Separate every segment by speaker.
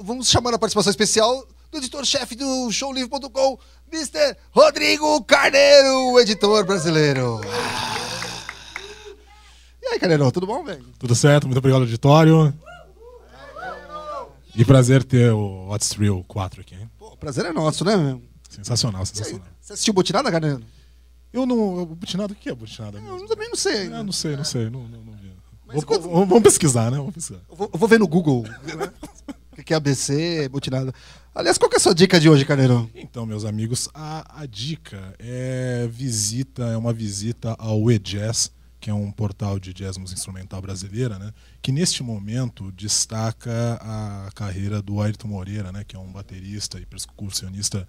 Speaker 1: vamos chamar a participação especial do editor-chefe do showlivre.com, Mr. Rodrigo Carneiro, editor brasileiro. Ah. E aí, Carneiro, tudo bom, velho?
Speaker 2: Tudo certo, muito obrigado, auditório. E prazer ter o Hot Thrill 4 aqui, hein?
Speaker 1: Pô, prazer é nosso, né, meu? Sensacional, sensacional. Você assistiu Botinada, Carneiro? Eu não. Botinada, o que é Botinada? Mesmo? Eu também não sei. Não, não sei, não sei. Não, não, não vi. Vou, quando... Vamos pesquisar, né? Vamos pesquisar. Eu vou, eu vou, ver no Google. que ABC, botinada. Aliás, qual que é a sua dica de hoje,
Speaker 2: Caneirão? Então, meus amigos, a, a dica é visita, é uma visita ao EJazz que é um portal de jazz instrumental brasileira, né, que neste momento destaca a carreira do Ayrton Moreira, né, que é um baterista e percussionista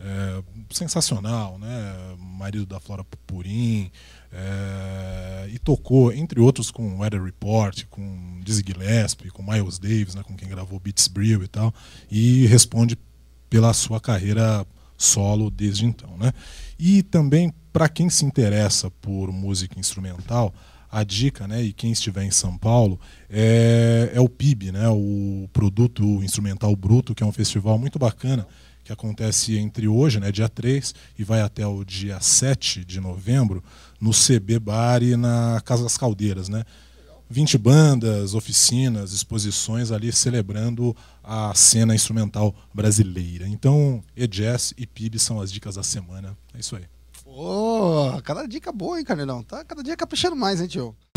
Speaker 2: é, sensacional, né, marido da Flora Purim, é, e tocou, entre outros, com Weather Report, com Dizzy Gillespie, com Miles Davis, né, com quem gravou Beats Brill e tal, e responde pela sua carreira solo desde então, né? E também para quem se interessa por música instrumental, a dica, né, e quem estiver em São Paulo, é, é o PIB, né, o Produto Instrumental Bruto, que é um festival muito bacana, que acontece entre hoje, né, dia 3, e vai até o dia 7 de novembro, no CB Bar e na Casa das Caldeiras. Né? 20 bandas, oficinas, exposições ali celebrando a cena instrumental brasileira. Então, e jazz e PIB são as dicas da semana. É isso aí.
Speaker 1: Pô, cada dica é boa, hein, Carnelão? Tá cada dia caprichando mais, hein, tio?